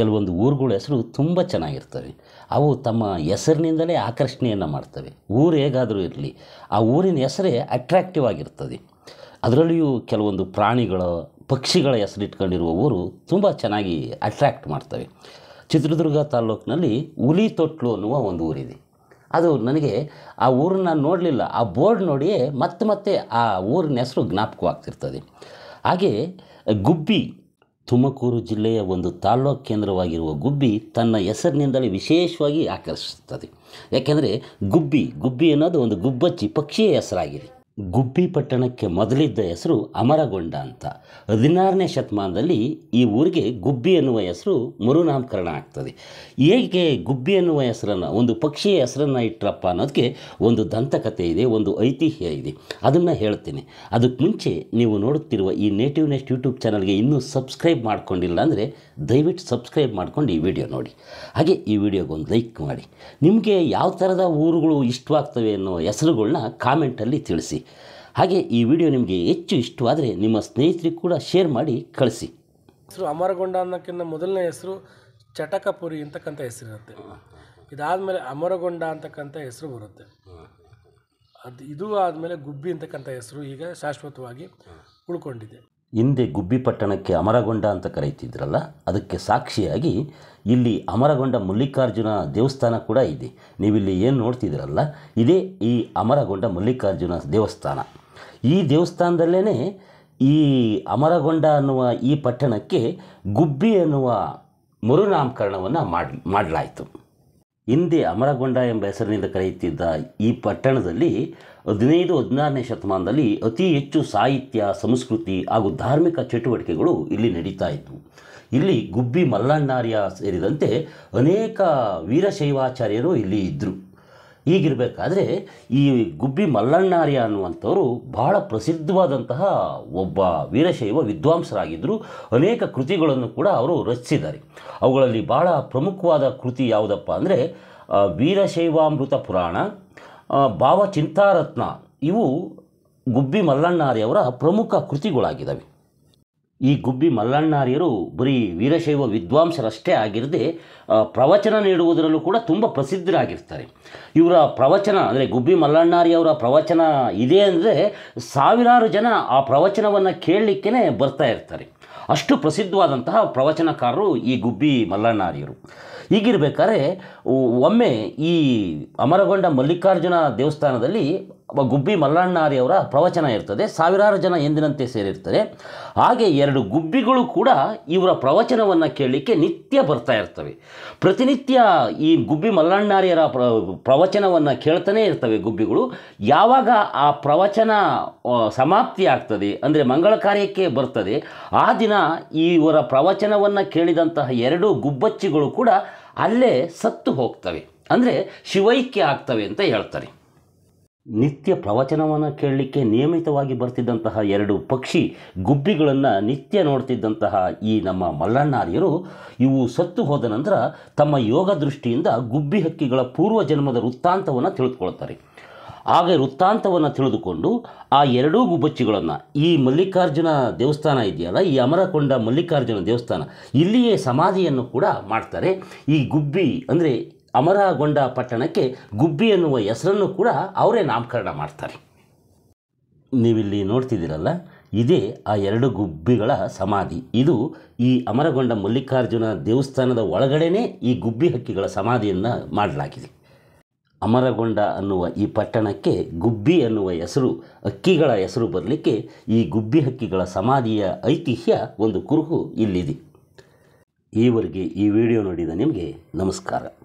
ಕೆಲವೊಂದು ಊರುಗಳ ಹೆಸರು ತುಂಬ ಚೆನ್ನಾಗಿರ್ತವೆ ಅವು ತಮ್ಮ ಹೆಸರಿನಿಂದಲೇ ಆಕರ್ಷಣೆಯನ್ನು ಮಾಡ್ತವೆ ಊರು ಹೇಗಾದರೂ ಇರಲಿ ಆ ಊರಿನ ಹೆಸರೇ ಅಟ್ರ್ಯಾಕ್ಟಿವ್ ಆಗಿರ್ತದೆ ಅದರಲ್ಲಿಯೂ ಕೆಲವೊಂದು ಪ್ರಾಣಿಗಳ ಪಕ್ಷಿಗಳ ಹೆಸರಿಟ್ಕೊಂಡಿರುವ ಊರು ತುಂಬ ಚೆನ್ನಾಗಿ ಅಟ್ರ್ಯಾಕ್ಟ್ ಮಾಡ್ತವೆ ಚಿತ್ರದುರ್ಗ ತಾಲ್ಲೂಕಿನಲ್ಲಿ ತೊಟ್ಲು ಅನ್ನುವ ಒಂದು ಊರಿದೆ ಅದು ನನಗೆ ಆ ಊರನ್ನ ನೋಡಲಿಲ್ಲ ಆ ಬೋರ್ಡ್ ನೋಡಿಯೇ ಮತ್ತೆ ಮತ್ತೆ ಆ ಊರಿನ ಹೆಸರು ಜ್ಞಾಪಕವಾಗ್ತಿರ್ತದೆ ಹಾಗೆ ಗುಬ್ಬಿ ತುಮಕೂರು ಜಿಲ್ಲೆಯ ಒಂದು ತಾಲ್ಲೂಕು ಕೇಂದ್ರವಾಗಿರುವ ಗುಬ್ಬಿ ತನ್ನ ಹೆಸರಿನಿಂದಲೇ ವಿಶೇಷವಾಗಿ ಆಕರ್ಷಿಸುತ್ತದೆ ಯಾಕೆಂದರೆ ಗುಬ್ಬಿ ಗುಬ್ಬಿ ಅನ್ನೋದು ಒಂದು ಗುಬ್ಬಚ್ಚಿ ಪಕ್ಷಿಯ ಹೆಸರಾಗಿದೆ ಗುಬ್ಬಿ ಪಟ್ಟಣಕ್ಕೆ ಮೊದಲಿದ್ದ ಹೆಸರು ಅಮರಗೊಂಡ ಅಂತ ಹದಿನಾರನೇ ಶತಮಾನದಲ್ಲಿ ಈ ಊರಿಗೆ ಗುಬ್ಬಿ ಎನ್ನುವ ಹೆಸರು ಮರುನಾಮಕರಣ ಆಗ್ತದೆ ಹೇಗೆ ಗುಬ್ಬಿ ಎನ್ನುವ ಹೆಸರನ್ನು ಒಂದು ಪಕ್ಷಿಯ ಹೆಸರನ್ನು ಇಟ್ಟರಪ್ಪ ಅನ್ನೋದಕ್ಕೆ ಒಂದು ದಂತಕಥೆ ಇದೆ ಒಂದು ಐತಿಹ್ಯ ಇದೆ ಅದನ್ನು ಹೇಳ್ತೀನಿ ಅದಕ್ಕೆ ಮುಂಚೆ ನೀವು ನೋಡುತ್ತಿರುವ ಈ ನೇಟಿವ್ ನೆಸ್ಟ್ ಯೂಟ್ಯೂಬ್ ಚಾನಲ್ಗೆ ಇನ್ನೂ ಸಬ್ಸ್ಕ್ರೈಬ್ ಮಾಡ್ಕೊಂಡಿಲ್ಲ ಅಂದರೆ ದಯವಿಟ್ಟು ಸಬ್ಸ್ಕ್ರೈಬ್ ಮಾಡ್ಕೊಂಡು ಈ ವಿಡಿಯೋ ನೋಡಿ ಹಾಗೆ ಈ ವಿಡಿಯೋಗೆ ಒಂದು ಲೈಕ್ ಮಾಡಿ ನಿಮಗೆ ಯಾವ ಥರದ ಊರುಗಳು ಇಷ್ಟವಾಗ್ತವೆ ಅನ್ನೋ ಹೆಸರುಗಳನ್ನ ಕಾಮೆಂಟಲ್ಲಿ ತಿಳಿಸಿ ಹಾಗೆ ಈ ವಿಡಿಯೋ ನಿಮಗೆ ಹೆಚ್ಚು ಇಷ್ಟವಾದರೆ ನಿಮ್ಮ ಸ್ನೇಹಿತರಿಗೆ ಕೂಡ ಶೇರ್ ಮಾಡಿ ಕಳಿಸಿ ಹೆಸರು ಅಮರಗೊಂಡ ಅನ್ನೋಕ್ಕಿಂತ ಮೊದಲನೇ ಹೆಸರು ಚಟಕಪುರಿ ಅಂತಕ್ಕಂಥ ಹೆಸರಿರುತ್ತೆ ಇದಾದಮೇಲೆ ಅಮರಗೊಂಡ ಅಂತಕ್ಕಂಥ ಹೆಸರು ಬರುತ್ತೆ ಅದು ಇದು ಆದಮೇಲೆ ಗುಬ್ಬಿ ಅಂತಕ್ಕಂಥ ಹೆಸರು ಈಗ ಶಾಶ್ವತವಾಗಿ ಉಳ್ಕೊಂಡಿದೆ ಹಿಂದೆ ಗುಬ್ಬಿ ಪಟ್ಟಣಕ್ಕೆ ಅಮರಗೊಂಡ ಅಂತ ಕರೀತಿದ್ರಲ್ಲ ಅದಕ್ಕೆ ಸಾಕ್ಷಿಯಾಗಿ ಇಲ್ಲಿ ಅಮರಗೊಂಡ ಮಲ್ಲಿಕಾರ್ಜುನ ದೇವಸ್ಥಾನ ಕೂಡ ಇದೆ ನೀವಿಲ್ಲಿ ಏನು ನೋಡ್ತಿದ್ರಲ್ಲ ಇದೇ ಈ ಅಮರಗೊಂಡ ಮಲ್ಲಿಕಾರ್ಜುನ ದೇವಸ್ಥಾನ ಈ ದೇವಸ್ಥಾನದಲ್ಲೇ ಈ ಅಮರಗೊಂಡ ಅನ್ನುವ ಈ ಪಟ್ಟಣಕ್ಕೆ ಗುಬ್ಬಿ ಅನ್ನುವ ಮರುನಾಮಕರಣವನ್ನು ಮಾಡಿ ಮಾಡಲಾಯಿತು ಹಿಂದೆ ಅಮರಗೊಂಡ ಎಂಬ ಹೆಸರಿನಿಂದ ಕರೆಯುತ್ತಿದ್ದ ಈ ಪಟ್ಟಣದಲ್ಲಿ ಹದಿನೈದು ಹದಿನಾರನೇ ಶತಮಾನದಲ್ಲಿ ಅತಿ ಹೆಚ್ಚು ಸಾಹಿತ್ಯ ಸಂಸ್ಕೃತಿ ಹಾಗೂ ಧಾರ್ಮಿಕ ಚಟುವಟಿಕೆಗಳು ಇಲ್ಲಿ ನಡೀತಾ ಇತ್ತು ಇಲ್ಲಿ ಗುಬ್ಬಿ ಮಲ್ಲಣ್ಣಾರ್ಯ ಸೇರಿದಂತೆ ಅನೇಕ ವೀರಶೈವಾಚಾರ್ಯರು ಇಲ್ಲಿ ಇದ್ದರು ಹೀಗಿರಬೇಕಾದ್ರೆ ಈ ಗುಬ್ಬಿ ಮಲ್ಲಣ್ಣಾರ್ಯ ಅನ್ನುವಂಥವರು ಬಹಳ ಪ್ರಸಿದ್ಧವಾದಂತಹ ಒಬ್ಬ ವೀರಶೈವ ವಿದ್ವಾಂಸರಾಗಿದ್ದರು ಅನೇಕ ಕೃತಿಗಳನ್ನು ಕೂಡ ಅವರು ರಚಿಸಿದ್ದಾರೆ ಅವುಗಳಲ್ಲಿ ಬಹಳ ಪ್ರಮುಖವಾದ ಕೃತಿ ಯಾವುದಪ್ಪ ಅಂದರೆ ವೀರಶೈವಾಮೃತ ಪುರಾಣ ಭಾವಚಿಂತಾರತ್ನ ಇವು ಗುಬ್ಬಿ ಮಲ್ಲಣ್ಣಾರಿಯವರ ಪ್ರಮುಖ ಕೃತಿಗಳಾಗಿದ್ದಾವೆ ಈ ಗುಬ್ಬಿ ಮಲ್ಲಣ್ಣಾರ್ಯರು ಬರೀ ವೀರಶೈವ ವಿದ್ವಾಂಸರಷ್ಟೇ ಆಗಿರದೆ ಪ್ರವಚನ ನೀಡುವುದರಲ್ಲೂ ಕೂಡ ತುಂಬ ಪ್ರಸಿದ್ಧರಾಗಿರ್ತಾರೆ ಇವರ ಪ್ರವಚನ ಅಂದರೆ ಗುಬ್ಬಿ ಮಲ್ಲಣ್ಣಾರಿಯವರ ಪ್ರವಚನ ಇದೆ ಅಂದರೆ ಸಾವಿರಾರು ಜನ ಆ ಪ್ರವಚನವನ್ನು ಕೇಳಲಿಕ್ಕೆ ಬರ್ತಾ ಇರ್ತಾರೆ ಅಷ್ಟು ಪ್ರಸಿದ್ಧವಾದಂತಹ ಪ್ರವಚನಕಾರರು ಈ ಗುಬ್ಬಿ ಮಲ್ಲಣ್ಣಾರಿಯರು ಹೀಗಿರ್ಬೇಕಾದ್ರೆ ಒಮ್ಮೆ ಈ ಅಮರಗೊಂಡ ಮಲ್ಲಿಕಾರ್ಜುನ ದೇವಸ್ಥಾನದಲ್ಲಿ ಗುಬ್ಬಿ ಮಲ್ಲಣ್ಣಾರಿಯವರ ಪ್ರವಚನ ಇರ್ತದೆ ಸಾವಿರಾರು ಜನ ಎಂದಿನಂತೆ ಸೇರಿರ್ತಾರೆ ಹಾಗೆ ಎರಡು ಗುಬ್ಬಿಗಳು ಕೂಡ ಇವರ ಪ್ರವಚನವನ್ನು ಕೇಳಲಿಕ್ಕೆ ನಿತ್ಯ ಬರ್ತಾ ಇರ್ತವೆ ಪ್ರತಿನಿತ್ಯ ಈ ಗುಬ್ಬಿ ಮಲ್ಲಣ್ಣಾರಿಯರ ಪ್ರವಚನವನ್ನು ಕೇಳ್ತಾನೇ ಇರ್ತವೆ ಗುಬ್ಬಿಗಳು ಯಾವಾಗ ಆ ಪ್ರವಚನ ಸಮಾಪ್ತಿ ಆಗ್ತದೆ ಅಂದರೆ ಮಂಗಳ ಕಾರ್ಯಕ್ಕೆ ಬರ್ತದೆ ಆ ದಿನ ಇವರ ಪ್ರವಚನವನ್ನು ಕೇಳಿದಂತಹ ಎರಡು ಗುಬ್ಬಚ್ಚಿಗಳು ಕೂಡ ಅಲ್ಲೇ ಸತ್ತು ಹೋಗ್ತವೆ ಅಂದರೆ ಶಿವೈಕ್ಯ ಆಗ್ತವೆ ಅಂತ ಹೇಳ್ತಾರೆ ನಿತ್ಯ ಪ್ರವಚನವನ್ನು ಕೇಳಲಿಕ್ಕೆ ನಿಯಮಿತವಾಗಿ ಬರ್ತಿದ್ದಂತಹ ಎರಡು ಪಕ್ಷಿ ಗುಬ್ಬಿಗಳನ್ನು ನಿತ್ಯ ನೋಡ್ತಿದ್ದಂತಹ ಈ ನಮ್ಮ ಮಲ್ಲಣ್ಣಾರ್ಯರು ಇವು ಸತ್ತು ಹೋದ ನಂತರ ತಮ್ಮ ಯೋಗ ದೃಷ್ಟಿಯಿಂದ ಗುಬ್ಬಿ ಹಕ್ಕಿಗಳ ಪೂರ್ವ ಜನ್ಮದ ವೃತ್ತಾಂತವನ್ನು ತಿಳಿದುಕೊಳ್ತಾರೆ ಹಾಗೆ ವೃತ್ತಾಂತವನ್ನು ತಿಳಿದುಕೊಂಡು ಆ ಎರಡೂ ಗುಬ್ಬಚ್ಚಿಗಳನ್ನು ಈ ಮಲ್ಲಿಕಾರ್ಜುನ ದೇವಸ್ಥಾನ ಇದೆಯಲ್ಲ ಈ ಅಮರಕೊಂಡ ಮಲ್ಲಿಕಾರ್ಜುನ ದೇವಸ್ಥಾನ ಇಲ್ಲಿಯೇ ಸಮಾಧಿಯನ್ನು ಕೂಡ ಮಾಡ್ತಾರೆ ಈ ಗುಬ್ಬಿ ಅಂದರೆ ಅಮರಗೊಂಡ ಪಟ್ಟಣಕ್ಕೆ ಗುಬ್ಬಿ ಎನ್ನುವ ಹೆಸರನ್ನು ಕೂಡ ಅವರೇ ನಾಮಕರಣ ಮಾಡ್ತಾರೆ ನೀವಿಲ್ಲಿ ನೋಡ್ತಿದ್ದೀರಲ್ಲ ಇದೇ ಆ ಎರಡು ಗುಬ್ಬಿಗಳ ಸಮಾಧಿ ಇದು ಈ ಅಮರಗೊಂಡ ಮಲ್ಲಿಕಾರ್ಜುನ ದೇವಸ್ಥಾನದ ಒಳಗಡೆನೇ ಈ ಗುಬ್ಬಿ ಹಕ್ಕಿಗಳ ಸಮಾಧಿಯನ್ನು ಮಾಡಲಾಗಿದೆ ಅಮರಗೊಂಡ ಅನ್ನುವ ಈ ಪಟ್ಟಣಕ್ಕೆ ಗುಬ್ಬಿ ಅನ್ನುವ ಹೆಸರು ಹಕ್ಕಿಗಳ ಹೆಸರು ಬರಲಿಕ್ಕೆ ಈ ಗುಬ್ಬಿ ಹಕ್ಕಿಗಳ ಸಮಾಧಿಯ ಐತಿಹ್ಯ ಒಂದು ಕುರುಹು ಇಲ್ಲಿದೆ ಈವರೆಗೆ ಈ ವಿಡಿಯೋ ನೋಡಿದ ನಿಮಗೆ ನಮಸ್ಕಾರ